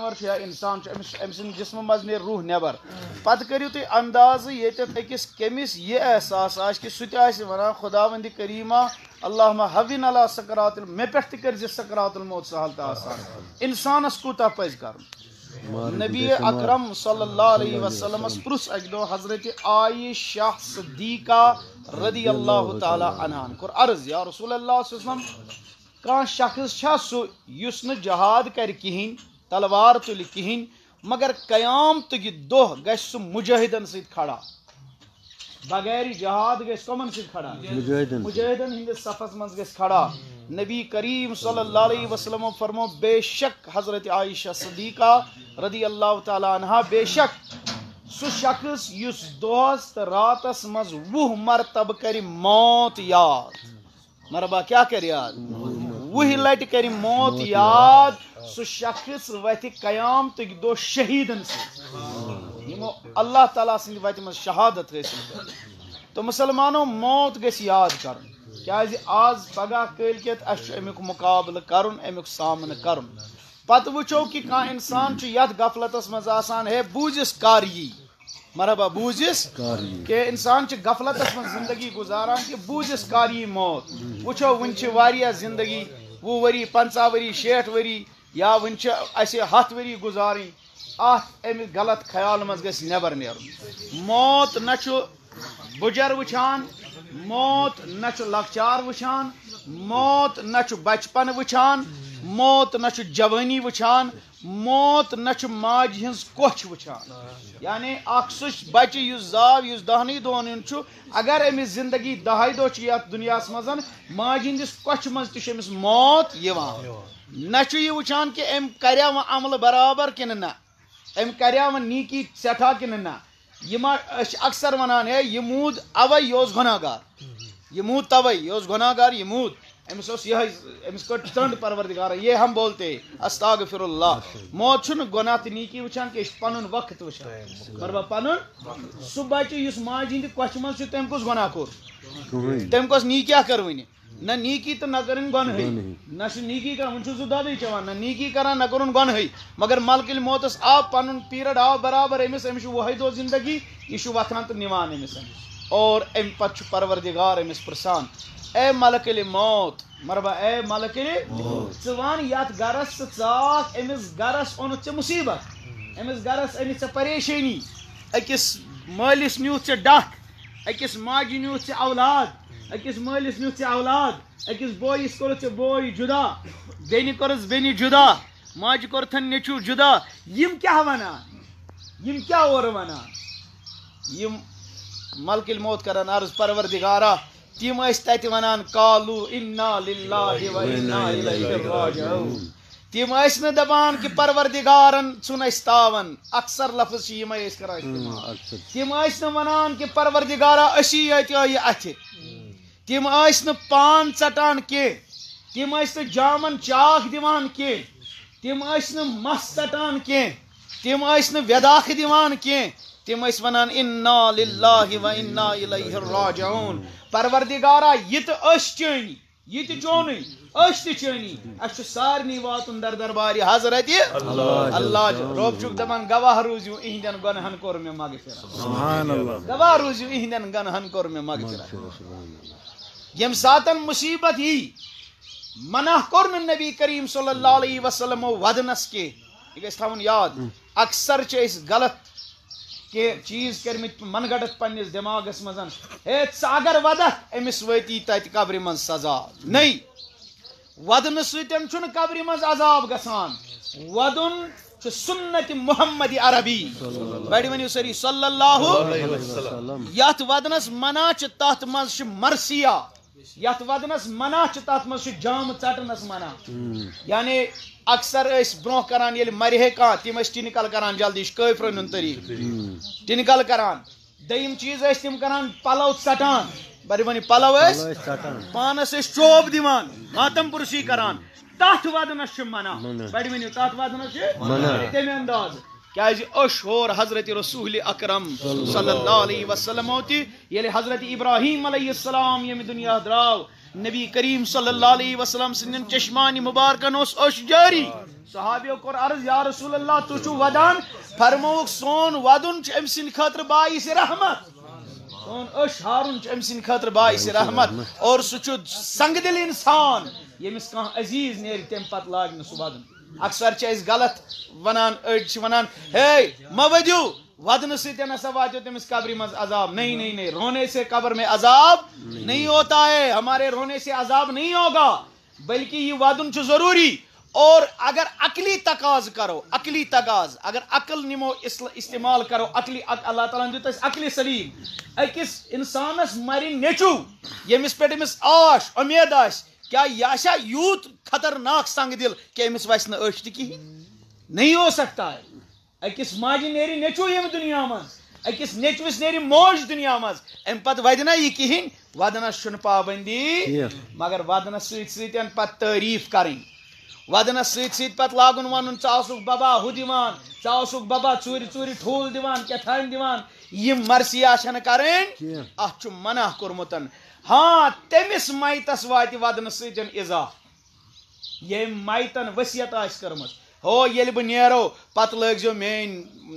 ام سند جسم مز نیر روح نبر پتہ کرو تھی انداز یتن اکس کمس یہ احساس آ سان خدا وند کریمہ اللہ حوین اللہ سکرات پہ سکرات الموت سہل تہ آسان انسانس کتہ پز کر نبی اکرم صلی اللہ علیہ وسلم پرس اک دو حضرت آئی شاہ رضی اللہ تعالی عنہ عرض یا رسول اللہ علیہ وسلم شخص کخص سہ جہاد کر تلوار تل کہین مگر قیام تو یہ دہ سید کھڑا بغیر جہاد کمن سید کھڑا مجاہدن صفس مزہ کھڑا نبی کریم صلی اللہ علیہ وسلم فرمو بے شک حضرت عائشہ صدیقہ رضی اللہ تعالیٰ عنہ بے شک سو شخص دوست راتس مز وہ مرتب کر موت یاد مربع کیا وہی یاد. موت یاد سو شخص وتھ قیام تک دو شہیدن سمو یعنی اللہ تعالیٰ سند وتہ من شہادت حاصل تو مسلمانوں موت گس یاد کر کیازِ جی آز پگہ کل کت اس امیک مقابلہ کرن امیک سامنے کرن پت وچو کہ کان انسان چھ یت غفلتس مز آسان ہے بوجس کار یی مرحبا بوجس کہ انسان چھ غفلتس مز زندگی گزاران کہ بوجس کار یی موت وچو ون چھ واریہ زندگی وہ وری پنچہ وری شیٹھ وری یا ون اسہ ہتھ وری گزارن ات امس غلط خیال مز گھس نبر نیر موت نہ بجر وچان موت نہ لکچار وچان موت نہ بچپن وچان موت نہ جوانی وچان موت نہ ماجہ ہز کوچھ وچان یعنی اخ سہ بچہ اس زاو اس دہنی دون اگر امس زندگی دہائی دہ یت دنیا مز ماجہ ہندس کوچھ مز تمس موت یوان نہ یہ وچھان کہ ام کریا و عمل برابر کن نہ ام کریا و نیکی سٹھا کن نہ یہ اکثر ونان ہے یہ مود اوے یہ گناہ گار یہ مود توے یہ گناہ گار یہ مود أمس یہ أمس کٹ چند پروردگار یہ ہم بولتے استغفر اللہ موت چھن گنات نیکی وچھان کہ پنن وقت وچھان مربا پنن صبح چ یس ماج ہند کوشش مل چھ تم کس گنا کر تم کس نیکیا کر ونی نہ نیکی تو نہ کرن گن ہئی نہ ش نیکی کر من چھ زدا دی چوان نہ نیکی کرا نہ کرن گن ہئی مگر ملک الموت اس آ پنن پیرڈ آ برابر أمس أمس وہی دو زندگی یہ شو وقت نت نیوان أمس أمس اور امہ پتہ چھ پروردگار امس پرسان اے ملک الی موت مربا اے ملک الی موت ژوان یات گرس ژاک امس گرس اون چھ مصیبت امس گرس امس چھ پریشانی اکس مالس نیو چھ ڈاک اکس ماجی نیو چھ اولاد اکس مالس نیو چھ اولاد اکس بوئس کرو چھ بوئی جدا بینی کرس بینی جدا ماجی کرتن نیچو جدا یم کیا ونا یم کیا اور ونا یم ملک الموت کرن عرض پروردگارا تیم اس تیتی ونان کالو انا للہ و انا الیہ راجعون تیم اس نے دبان کی پروردگارن سن اس تاون اکثر لفظ شیم اس کرا اس ہاں، تیم تیم اس نے ونان کی پروردگارا اشی ایتی آئی اچھ تیم اس نے پان چٹان کے تیم اس نے جامن چاک دیوان کے تیم اس نے مستان کے تیم اس نے ویداخ دیوان کے تم اس ونان انا للہ و انا الیہ راجعون پروردگارا یت اس چنی یت چونی اس تی چنی اس چ سارنی وات اندر دربار حضرت اللہ اللہ رب چوک دمن گواہ روزیو اہندن گنہن کور می مغفرت سبحان اللہ گواہ روزیو اہندن گنہن کور می مغفرت یم ساتن مصیبت ہی منہ کور من نبی کریم صلی اللہ علیہ وسلم ودنس کے یہ گستاون یاد اکثر چ اس غلط کہ چیز کرمت من گڑت پنس دماغس مزن ہے اگر ودہ امس وتی تت قبر من سزا نہیں ودن ستن چھ قبر من عذاب گسان ودن چھ سنت محمد عربی بڑی ونیو سری صلی اللہ یت ودنس منا چھ تات من مرسیہ یت ودنس منع تت مز جام ٹٹنس منع یعنی اکثر اس برو کران یل ہے کان تم ٹنکل کران جلدی قفرن ہند طریقہ ٹنکل کران دیم چیز اس تم کران پلو ٹٹان بر ون پلو اس پانس اس چوب دیوان ماتم پرسی کران تات ودنس منع بڑ ون تات ودنس تمہ انداز کش جی ہور حضرت رسول اکرم صلی اللہ علیہ وسلم ہوتی یلی حضرت ابراہیم علیہ السلام یمی دنیا دراو نبی کریم صلی اللہ علیہ وسلم سنن چشمانی مبارکن اس عرض یا رسول اللہ تو ودان فرموک سون ودن خطر بائی سے رحمت سون عش سن خطر بائی سے رحمت اور سچو سنگ دل انسان یمس کان عزیز تیم پت لاغن سبادن اکثر اصل غلط ونان ہے مہ و ستھے ہسا وا تمس قبری مز عذاب نہیں نہیں نہیں رونے سے قبر میں عذاب نہیں ہوتا ہے ہمارے رونے سے عذاب نہیں ہوگا بلکہ یہ ودن ضروری اور اگر عقلی تقاض کرو عقلی تقاض اگر عقل نمو استعمال کرو عقلی اللہ تعالیٰ ہن دس عقلی سلیم اکس انسانس مری نیچو یمس آش امید آش کیا یہ شا یوت خطرناک سنگ دل کہ امس وس نا اش تہ کہین نہیں ہو سکتا ہے اکس ماجہ نیری نیچو یم دنیا من اکس نیچوس نیری موج دنیا من ام پت ودنا یہ کہین ودنس چھ پابندی مگر ودنس سیت سیتن پت تعریف کریں ودنس سیت سیت پت لاگن ونن چاسک بابا ہو دیوان چاسک بابا چوری چوری ٹھول دیوان کیا تھان دیوان یہ مرسی چھن کریں اچ منع کرمتن ہاں تیمیس مائتس واتی وادن سیچن ازا یہ مائتن وسیعت آس کرمز ہو یہ لیب نیرو پت لگ جو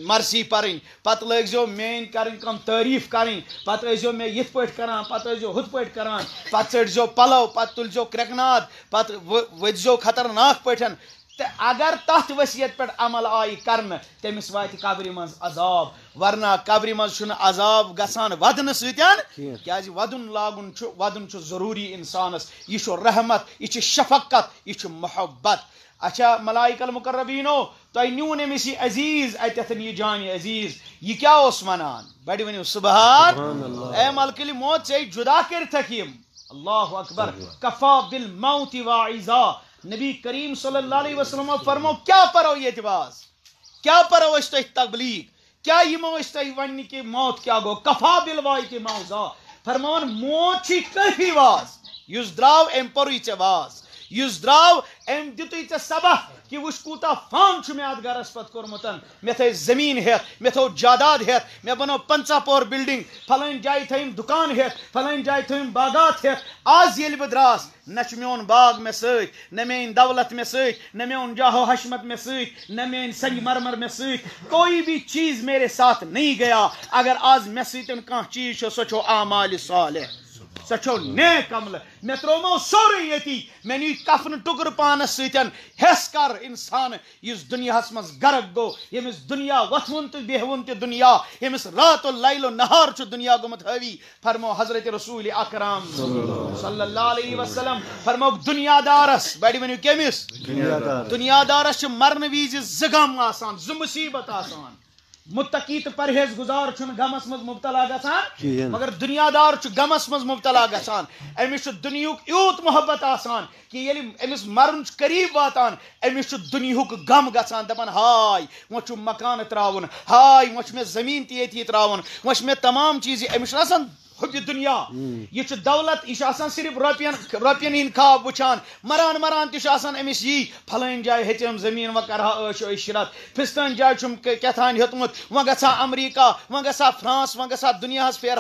مرسی پرن پت لگ جو میں کرن کم تعریف کرن پت لگ جو میں پٲٹھۍ کران پت لگ جو ہت پیٹ کران پت سٹ پلو پت تل جو کرکنات پت وج خطرناک پٲٹھۍ تو اگر تات وسیعت پر عمل آئی کرن تمس وات قبر من عذاب ورنہ قبر من چھن عذاب گسان ودن ستن کیاز ودن لاگن چھ ودن چھ ضروری انسانس یہ چھ رحمت یہ چھ شفقت یہ چھ محبت اچھا ملائک المقربینو تۄہہِ نیوٗن أمِس یہِ عزیٖز اَتٮ۪تھ یہِ جانہِ عزیٖز یہِ کیٛاہ اوس وَنان بَڑِ ؤنِو صُبحان اے ملکلہِ موت ژےٚ جُدا کٔرۍتھَکھ یِم اللہ اکبر کفا بِل موتِ واعِزا نبی کریم صلی اللہ علیہ وسلم فرمو کیا پرو یہ جواز کیا پرو اشتہ تبلیغ کیا یہ مو اشتہ ون کے موت کیا گو کفا بلوائی کے موزا فرمان موت چی کہی واز یز دراو امپوری چواز واز اس درو ام دت یے سبق کہ کوتا فام گرس پت کورمت مے تھے زمین ہے تھو جاداد ہے مے بنو پنچا پور بلڈنگ فلح جائے تھیم دکان ہلحی جائے تھیم باغات ہتھ آز یل بہ دس میون باغ مے نہ نی دولت مے میون جاہو حشمت مے ستان سنگ مرمر مے سر کوئی بھی چیز میرے ساتھ نہیں گیا اگر آز مے ستن کم چیز سو چو آ صالح سو نیک عمل میرے ترمو سوری می نی کفن ٹکر پانس ستھ کر انسان اس دنیا من غرگ گو یمس دنیا وتو تو تو دنیا یمس رات و لائل و نعار دنیا گومت حاوی فرمو حضرت رسول اکرام صلی اللہ علیہ وسلم فرمو دنیا دارس بڑی کمس دنیا دار مرنے وز غم آصیبت آسان متقیت پرہیز گزار چھن غمس مز مبتلا گسان جی، مگر دنیا دار چھ غمس مز مبتلا گسان امس دنیوک یوت محبت آسان کہ یلی امس مرن چھ قریب واتان امس چھ دنیوک غم گسان دپن ہائے مو مکان تراون ہائے مو چھ زمین تیتی تراون مو چھ مے تمام چیز امس رسن دنیا یہ دولت یہ صرف روپین روپیے ہند خواب وچان مران مران یی پھلان جائے ہتم زمین وا عش عش عشرت پھستان جائے کہ و گژھا امریکہ و گژھا فرانس وا دیا پھر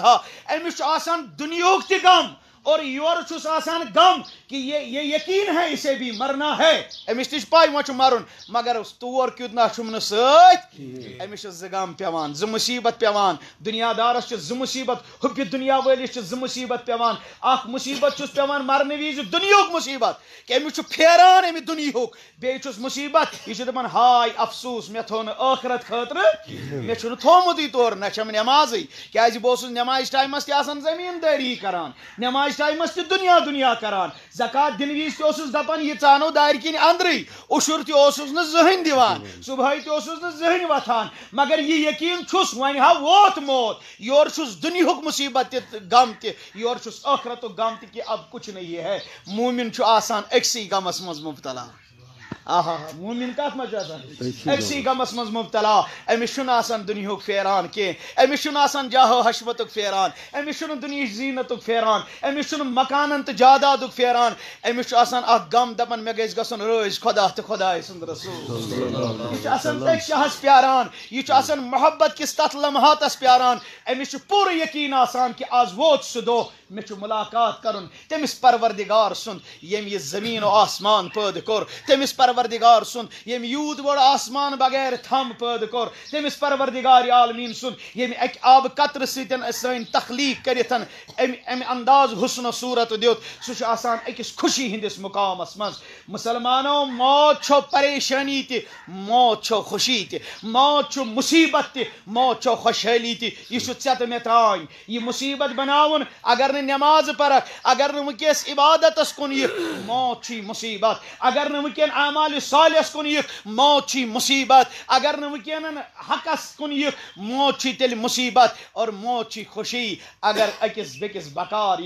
آسان دنیوک تہ غم اور یور چھس آسان گم کہ یہ یہ یقین ہے اسے بھی مرنا ہے امس نش پائی وہ مرن مگر اس تور کیوں نا چھم نہ سات امس چھ زغم پیوان ز مصیبت پیوان دنیا دارس چھ ز مصیبت ہپ دنیا والی چھ ز مصیبت پیوان اخ مصیبت چھ پیوان مرنے ویز دنیا ہک مصیبت کہ امس چھ پھیران امی دنیا ہک بے چھ مصیبت یہ چھ دمن ہائے افسوس مے تھون آخرت خاطر مے چھ نہ تھومدی تور نہ چھم نمازی کیا ج بوس نماز ٹائمس تہ آسان زمین داری کران نماز پاش ٹائمس تہ دنیا دنیا کران زکات دن ویز تہ اوسس دپان یہ ژانو دار کن اندرے اشر تہ اوسس نہ زہن دِوان صبحے تہ اوسس نہ زہن وتھان مگر یہ یقین چھس وۄنۍ ہا ووت موت یور چھس دنیاہُک مصیبت تہ غم تہ یور چھس ٲخرتُک غم تہ کہ اب کچھ نہیں ہے مومن چھُ آسان أکسٕے غمس منٛز مبتلا مومن کتھ منٛز چھُ آسان أکسٕے غمس منٛز مُبتلا أمِس چھُنہٕ آسان دُنیہُک پھیران کینٛہہ أمِس چھُنہٕ آسان جاہو حشمتُک پھیران أمِس چھُنہٕ دُنیہِچ زیٖنتُک پھیران أمِس چھُنہٕ مکانن تہٕ جادادُک پھیران أمِس چھُ آسان اکھ غم دَپان مےٚ گژھِ گژھُن رٲز خدا تہٕ خدا سُنٛد رسول یہ چھُ آسان تک شاہس پیاران یہ چھُ آسان محبت کِس تتھ لمحاتس پیاران أمِس چھُ پوٗرٕ یقیٖن آسان کہِ آز ووت سُہ دۄہ ملاقات کرن تمس یہ زمین و آسمان پد کور تم پروردگار سند یم یوت وو آسمان بغیر تھم پید کور تم پروردگار عالمین یم اک آب قطر ستین سن تخلیق انداز حسن صورت دیکھ آسان اکس خوشی ہندس مقام مز مسلمانوں موت چھو پریشانی تی موت چھو خوشی تی موت چھو مصیبت موت چھو خوشحالی تی یہ یہ مصیبت بناون اگر نماز پھر نس عبادت کن یہ موت چی مصیبت اگر اعمال صالح کن یہ چی مصیبت اگر نکن حقس چی تیل مصیبت اور چی خوشی اگر اکس بکس بکار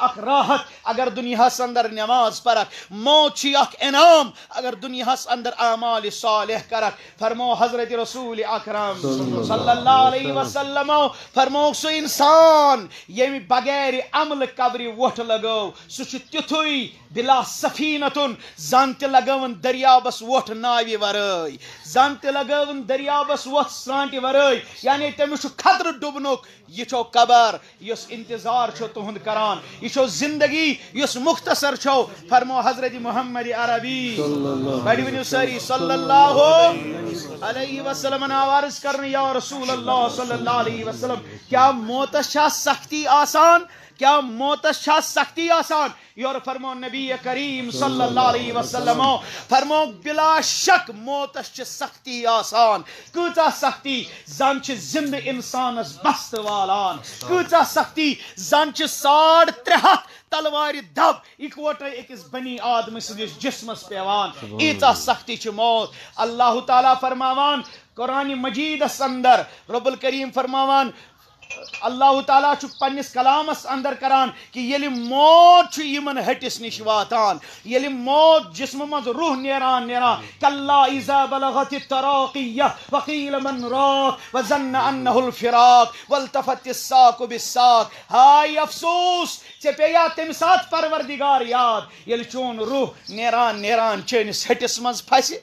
اخ راحت اگر دنیا اندر نماز اخ انعام اگر دنیا اندر اعمال سالح کرک فرمو حضرت رسول اکرام صلی اللہ علیہ وسلم فرمو سو انسان یعنی بغیر عمل قبر ووٹ لگو سہ تتھے بلا سفینتن زن تہ دریابس ووٹ ناوی ورائے زن تہ دریابس ووت سرانٹہ ورائے یعنی تمس خطرہ ڈبنک یہ چھو قبر اس انتظار چھو تہند کران یہ چھو زندگی اس مختصر چھو فرمو حضرت محمد عربی بڑی ونیو ساری صلی اللہ علیہ وسلم علیہ وسلم نے کرنے یا رسول اللہ صلی اللہ علیہ وسلم کیا موتشہ سختی آسان کیا موتشہ سختی آسان یور فرمو نبی کریم صلی اللہ علیہ وسلم فرمو بلا شک موتشہ سختی آسان کتا سختی زنچ زند انسان اس بست والان کتا سختی زنچ ساڑھ ترہت تلوار دب اکوٹ بنی آدم سندس جسمس پیمان سختی موت اللہ تعالیٰ فرماوان قرآن مجیدس اندر رب الکریم فرماوان اللہ تعالیٰ پنس کلامس اندر کران کہ موت یمن ہٹس نش واتان موت جسم مز روح نیران نیران کلا بلغت وقیل من راق وزن انہ الفراق والتفت الساق بالساق ہائی افسوس چہ پیا تم سات پروردگار یاد چون روح نیران نیران چینس ہٹس من پھسی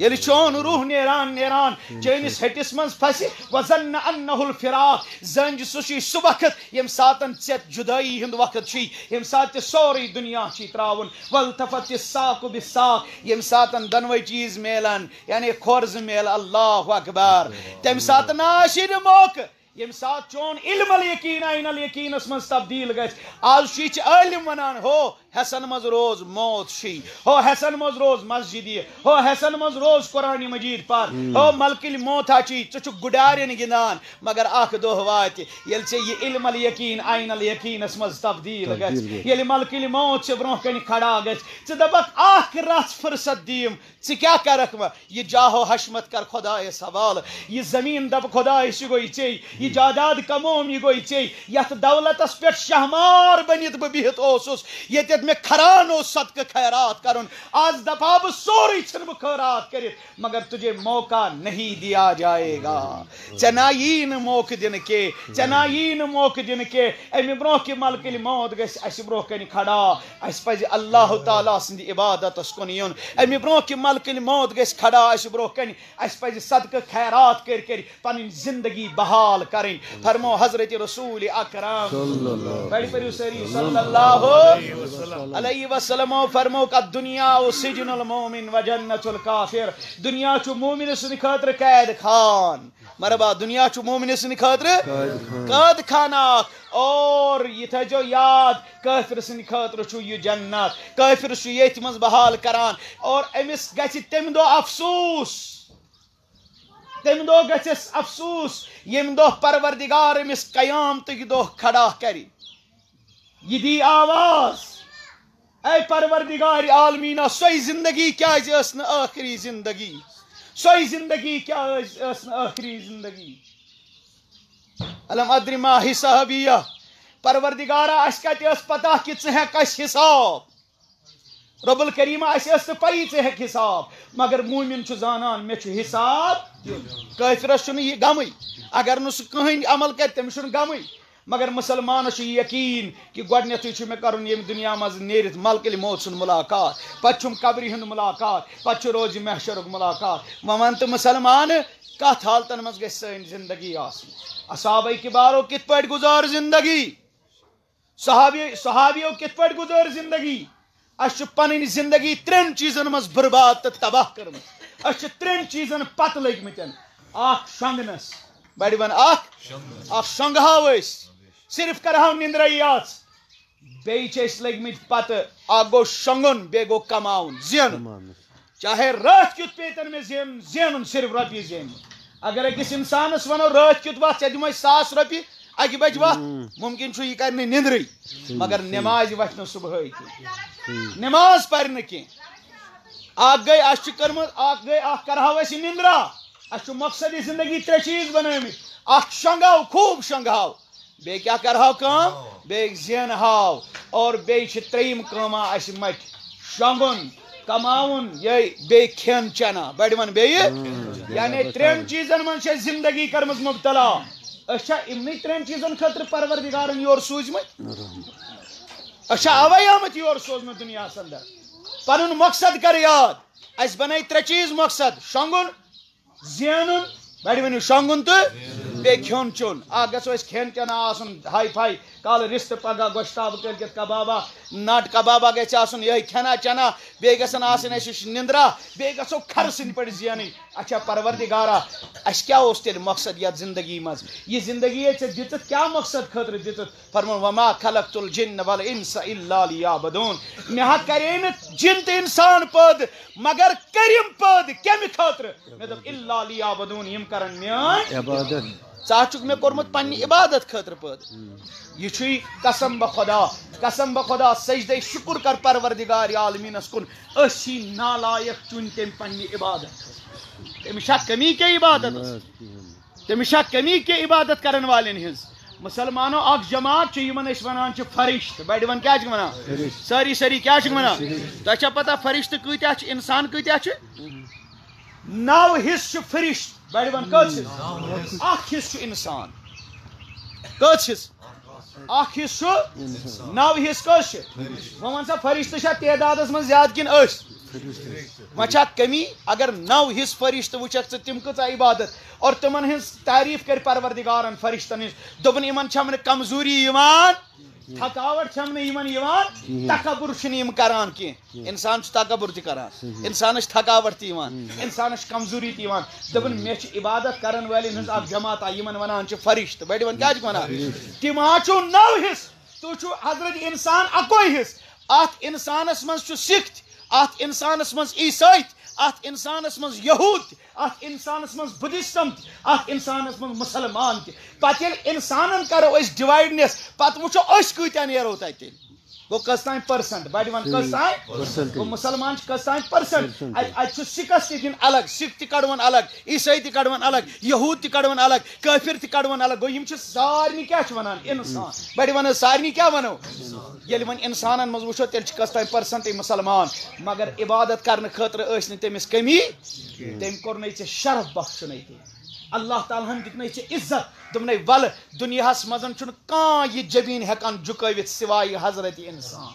یلی یعنی چون روح نیران نیران چینی سیٹس منز پسی وزن انہو الفراق زنج سوشی وقت یم ساتن چیت جدائی ہند وقت چی یم ساتن سوری دنیا چی تراون والتفت ساکو بی ساک یم ساتن دنوی چیز میلن یعنی خورز میل اللہ اکبر تیم ساتن آشید موک یم ساتن چون علم الیکین این الیکین اس منز تبدیل گئی آز شیچ علم منان ہو حسن روز موت شی ہو مز روز مسجد یہ مز روز قرآن مجید ہو ملکل موت چی چھ گڈار گندان مگر اخ وات یل چی علم الیقین عین الیقین اس مز تبدیل یل ملکل موت چھ برہ کن کھڑا چھ کہ اخ اھ فرصت کرک ما یہ جاہو حشمت کر خدا سوال یہ زمین دب خدا اسی گوئی چی یہ جاداد کموم یہ گوئی چیئ یھ دولت پہمار بنت بہ بہت یتن کرت میں کھران و صدق خیرات کرن آز دباب سوری چھن بھو خیرات کرت مگر تجھے موقع نہیں دیا جائے گا چنائین موقع دن کے چنائین موقع دن کے ایم ابروہ کی ملک لی موت گئی ایس ابروہ کی نکھڑا ایس پیز جی اللہ تعالیٰ سندھی جی عبادت اس کو نیون ایم ابروہ کی ملک لی موت گئی کھڑا ایس ابروہ کی نکھڑا ایس پیز جی صدق خیرات کر کر پن زندگی بحال کریں فرمو حضرت رسول اکرام بیڑی پریو سری صلی اللہ علیہ وسلم علیہ وسلم فرمو کہ دنیا سجن المومن و جنت الكافر دنیا چو مومن سن خاطر قید خان مربا دنیا چو مومن سن خاطر قید خان اور یہ تھا جو یاد کافر سن خاطر چو یہ جنت کافر چو یہ تمز بحال کران اور امس گچی تم دو افسوس تم دو گچس افسوس یم دو پروردگار امس قیام تک دو کھڑا کری یہ دی آواز اے پروردگار عالمینا سوئی زندگی کیا اس آخری زندگی سوئی زندگی کیا اس آخری زندگی علم ادری ما حسابیہ پروردگارا اس کت اس پتہ کہ ژٕ ہیٚکھ اَسہِ حساب رب الکریمہ اَسہِ ٲس نہٕ پَیی ژٕ ہیٚکھ حساب مگر موٗمِن چھُ زانان مےٚ چھُ حساب کٲفرَس چھُنہٕ یہِ غمٕے اگر نہٕ سُہ کٕہٕنۍ عمل کَرِ تٔمِس چھُنہٕ غمٕے مگر مسلمان یقین کہ گھنیت میں کرو دنیا میرت ملکل موت سن ملاقات پہ قبری ہند ملاقات پہ روز محشرک ملاکات وسلمان کت حالتن مزہ سین زندگی آصحاب کبارو کت پہ گزار زندگی صحابی صحابیو کت پہ گزار زندگی اسچ زندگی ترین چیزن مز برباد تو تباہ کرم ترین چیزن پت لگ متن اخ شنگنس بڑ بن اس صرف کرہا نندر آئی چیز لگ مت الو شی گو کما زین چاہے رات کت پیتن زین صرف رپی زین اگر انسانس ونو را کت وی ساس روپیے اکہ بج ومکن یہ کردے مگر نماز و صبح کی نماز پہن گئی اچھی کرو نندرا اچھا اس مقصد مقصدی زندگی ترے چیز بنائی میں اک شنگاو خوب شنگاو بے کیا کر ہاو کام ہاں۔ بے ایک اور بے چھترین کاما اس مٹ شنگن کماون یہ بے کھین چنا بیڑی من بے یہ ہاں۔ یعنی ترین چیزن من چھے زندگی کرمز مبتلا اس چھا امی ترین چیزن خطر پرور یور سوز مٹ اس چھا آوائی آمت یور سوز مٹ دنیا سندر پر مقصد کر یاد اس بنائی ترچیز مقصد شنگن زینن بڑی ونیو شنگن تو بے کھون چون آ گسو اس کھین کے نا آسن ہائی فائی کال رست پگا گشتاب کر کے کبابا ناٹ کبابا گے چاسن یہی کھینا چنا بے گسن آسن اس نندرا بے گسو کھر سن پڑی زینن اچھا پروردگارا اس کیا اس تیل مقصد یا زندگی مز یہ زندگی ہے چھ دتت کیا مقصد خطر دتت فرمون وما خلقت الجن والانس الا ليعبدون میں ہا کریم جن تے انسان پد مگر کریم پد کیم خاطر میں دب الا لیعبدون یم کرن میان عبادت ساتھوک میں کرمت پانی عبادت خطر پہد یہ چھوئی قسم با خدا قسم با خدا سجدہ شکر کر پروردگاری عالمین اس کن اسی نالائق چونتے پانی عبادت تمہیں شاک کمی کے عبادت تمہیں شاک کمی کے عبادت کرن والین ہیں مسلمانوں آگ جماعت چھو یمن اس منان چھو فرشت بیڈی ون کیا چھو منا سری سری کیا چھو منا تو اچھا پتا فرشت کوئی تیا چھو انسان کوئی تیا چھو ناو فرشت حصانص اص ن حص ون سا فرشت تعداد من زیاد کن چھا کمی اگر نو حصہ فرشت وچا تم کتا عبادت اور تمہن ہن تعریف پروردگارن فرشتن دبن چم کمزوری جی۔ تھکاوٹ چھم نیوان جی۔ جی۔ تکبر چھن کران کی انسان تکبر تہ کران انسانس تھکاوٹ تہ انسانس کمزوری تہ دپن مے عبادت کرن والن ہز اخ جماعت یمن ونان چھ فرشت بڑی ون کیا ونان تیما چھو نو حص تو چھو حضرت انسان اکوئی حص ات انسانس من چھ سکت ات انسانس من عیسائیت ات انسانس من یہود ات انسانس من بدسٹم ات انسانس من مسلمان تہ پتہ ییٚلہِ انسانن کرو أسۍ ڈِوایڈنیس پتہٕ وٕچھو أسۍ کۭتیٛاہ نیرو تتہِ تیٚلہِ گوتان گو مسلمان پرسنٹ اتھ سکس دن الگ سکھ تڑ الگ عیسائی تڑ الگ یہود الگ قفر تڑ الگ گوشت سارنی کیا سارنی کیا پرسنٹ مسلمان مگر عبادت کرنے خطرہ تمس کمی تم کو شرف بخشن اللہ تعالیٰ ہن دیکھنے چھے عزت دمنے ول دنیا ہس مزن چھن کان یہ جبین ہیکان جکویت سوائی حضرت انسان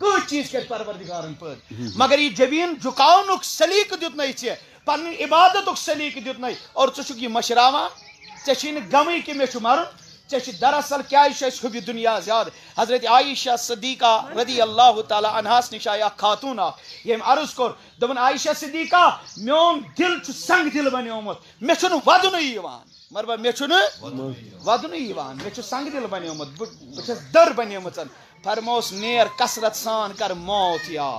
کوئی چیز کے پروردگارن پر مگر یہ جبین جکاؤن اک سلیک دیتنے چھے پانی عبادت اک سلیک دیتنے اور چھو یہ مشراوہ چشین گمی کی میں چھو مرن چیشی دراصل کیا ایش ایش خوبی دنیا زیاد حضرت عائشہ صدیقہ رضی اللہ تعالی انحاس نشایا خاتون آ یہ ہم عرض کر دون عائشہ صدیقہ میوم دل چھو سنگ دل بنی اومد میں چھو ودن ایوان مربا میں چھو ودن ایوان میں چھو سنگ دل بنی اومد بچھو در بنی اومد فرموس نیر کسرت سان کر موت یا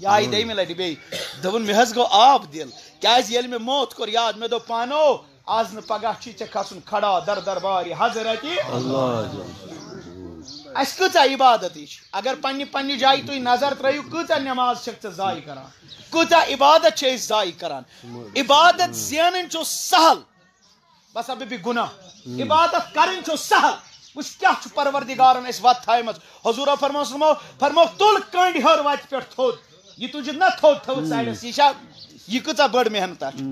یا ای دیمی لیڈی بی دون محض گو آب دل کیا از یل میں موت کر یاد میں دو پانو آز نہ پگہ چی چیچے کھسن کھڑا در دربار حضرت اس کتا عبادت ہے اگر پنی پنی جائی تو نظر ترائیو کتا نماز چکتا زائی کران کتا عبادت چھے زائی کران عبادت زینن چو سہل بس ابھی بھی گناہ عبادت کرن چو سہل اس کیا چھو پروردگارن اس وقت تھائے مجھ حضورہ فرمو سلمو فرمو تل کنڈ ہر وقت پر تھوڑ یہ تجھے نہ تھوڑ تھوڑ سائیڈ سیشا یہ کتا بڑ محنت ہے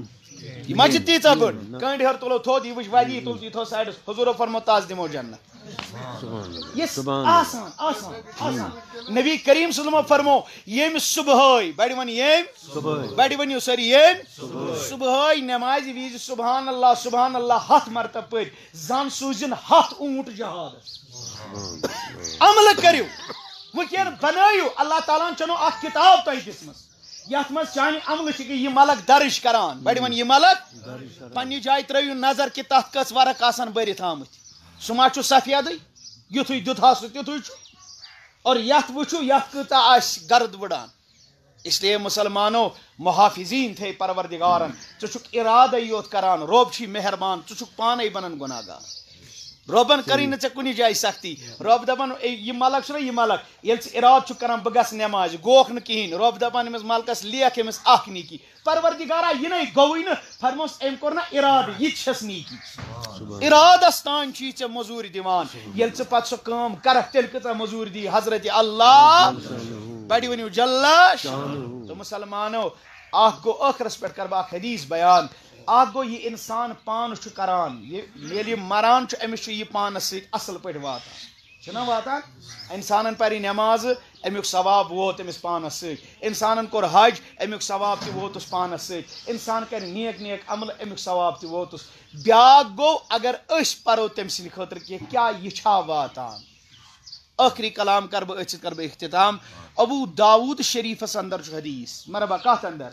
مجھے تیسا بڑ کنڈی ہر تولو تھو دی وش وائی تولو تیسا سائیڈ حضور فرما تاز دیمو جنہ یہ آسان آسان آسان نبی کریم صلی اللہ فرمو یہ میں صبح ہوئی بیڈی ونی یہ بیڈی ونی یہ سری یہ صبح نماز ویز سبحان اللہ سبحان اللہ ہاتھ مرتا پر زان سوزن ہاتھ اونٹ جہاد عمل کریو وہ کیا بنائیو اللہ تعالیٰ چنو آت کتاب تو ہی جسمس یتھ مز چانہ عمل کہ یہ ملک درج کران بڑی ون یہ ملک پنہ جائے ترو نظر کہ تت کس ورق آسان برت آمت سہ ما سفید یتھ دتہ سہ تیت اور یت وچھو یت کتا آس گرد وڑان اس لیے مسلمانوں محافظین تھے پروردگارن ٹھک ارادہ یوت کران روب چھ مہربان ٹھک پانے بنان گناہ گار ربن جی. کری نہ ے کنہ جائے سختی رب دپان یہ ملک چھنا یہ ملک یل ارادہ کران بہ گس نماز گوک نہ کہین رب دپان امس ملکس لیک امس اخ نیکی پروردگارا یہ نئی گوی نہ فرموس ام کور نہ ارادہ یہ چھس نیکی ارادس تان چی ے مزور دیوان یل ے پت سو کام کرک تیل کتا مزور دی حضرت اللہ بڑی ونیو جل تو مسلمانو اخ گو اخرس پہ کر بہ حدیث بیان اکھ گو یہ انسان پان کران یہ مران امس یہ پان سی اصل پہ واتا چھنا واتا انسان پری نماز امی ثواب ووت امس پانس سی انسان کور حج امی ثواب تی ووتس پانس سی انسان کر نیک نیک عمل امی ثواب تی ووتس بیاک گو اگر اس پرو تم سند خاطر کی کیا یہ چھا واتان آخری کلام کر بہ اچھ کر بہ اختتام ابو داود شریف اندر حدیث مربع کات اندر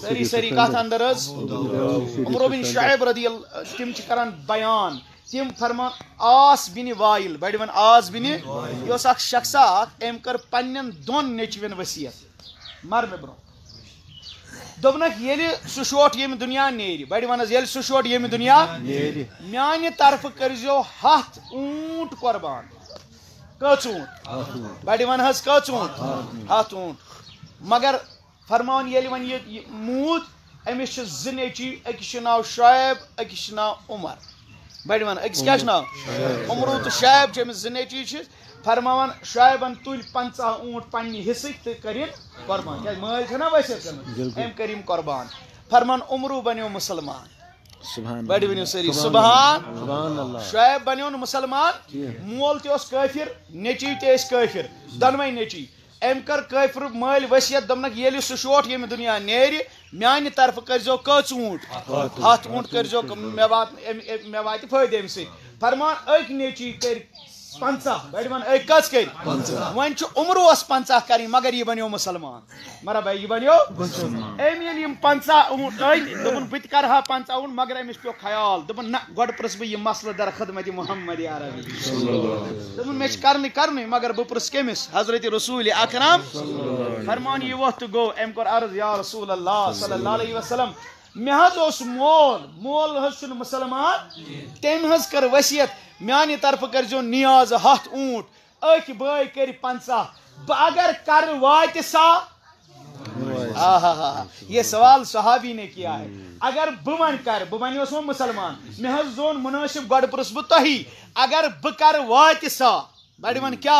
سری سری کات اندر از عمر بن شعب رضی اللہ تم چکران بیان تم فرما آس بن وائل بڑی ون آس بن یہ اس اک شخصا اک ام کر پنن دون نچوین وسیعت مر میں برو دوبنک یل سشوٹ یم دنیا نیری بڑی ون از یل سشوٹ یم دنیا نیری میانی طرف کرزیو ہاتھ اونٹ قربان کیونٹ بڑا کت ہوٹ ہاتھ اوٹ مگر فرمان یل نیچی أکِس اکس ناو شعیب اکس زٕ بڑی کیا عمرو تو تُلۍ امس ز نچی حِصٕکۍ تہٕ کٔرِن تل پنچہ مٲلۍ پن حصہ تو أمۍ قربان یِم قربان فرمان عمرو بے مسلمان بڑی ورنہ سیری صبح شائب بنیو مسلمان جی. مول کافر نیچی کافر دونوائی نیچی کافر مل وسیعت سہ شوٹ یم دنیا نیری میانہ طرف کرزو کچ اونٹ ہاتھ اونٹ کرزو مے وات فائدہ ام فرمان اک نیچی کر پنژاہ بڑ ون کس کر ون عمر اس پنژاہ کریں مگر یہ بنو مسلمان مرا بھائی یہ بنو ام یل پنژاہ أنۍ دوٚپُن بہٕ تہِ کَرٕ ہا پنژاہ اوٚن مگر أمِس پیو خیال دوٚپُن نہ گۄڈٕ پرٛژھٕ بہٕ یہِ مسلہٕ در خدمت محمد عربی دوٚپُن مےٚ چھِ کَرنٕے کَرنٕے مگر بہٕ پرٛژھٕ کٔمِس حضرت رسول اکرام فرمان یہ وقت گو گوٚو کر عرض یا رسول اللہ صلی اللہ علیہ وسلم مے حض اس مول مول حسن مسلمان تم حض کر وصیت میان طرف کر زون نیاز ہاتھ اونٹ اک بھائی کر پنچا اگر کر وات سا یہ سوال صحابی نے کیا ہے اگر بن کر بنوس مسلمان مے حض زون مناسب گڈ پرس بہ تہی اگر بہ کر وات سا بڑ ون کیا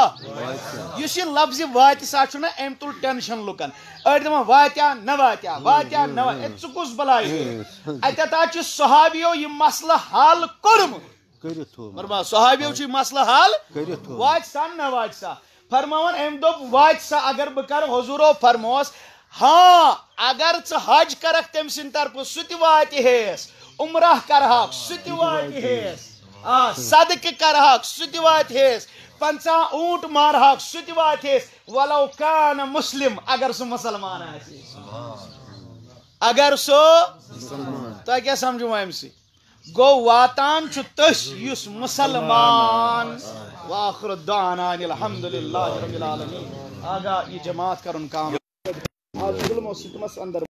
اس یہ لفظ وات سا چھنا ام تل ٹینشن لکن اڑ دم واتیا نہ واتیا واتیا نہ واتیا ژٕ کُس بلاے اتتا چھِ صحابیو یہِ مسلہٕ حل کوٚرمُت فرما صحابیو چھِ مسلہٕ حل وات سا نہ وات سا فرماوان أمۍ دوٚپ وات سا اگر بہٕ کرٕ حضوٗرو فرموس ہاں اگر ژٕ حج کرکھ تٔمۍ سٕنٛدِ طرفہٕ سُہ تہِ واتہِ ہیس عمرہ کرہاکھ سُہ تہِ واتہِ ہیس صدقہ کرہاک سہ وات ہیس پنچا اونٹ مارہاک سہ وات ہیس ولو کان مسلم اگر سہ مسلمان آسی اگر سو تو کیا سمجھو ایم سی گو واتان چھ تس یس مسلمان واخر الدعانا الحمدللہ رب العالمین آگا یہ جماعت کرن کام ظلم و ستمس اندر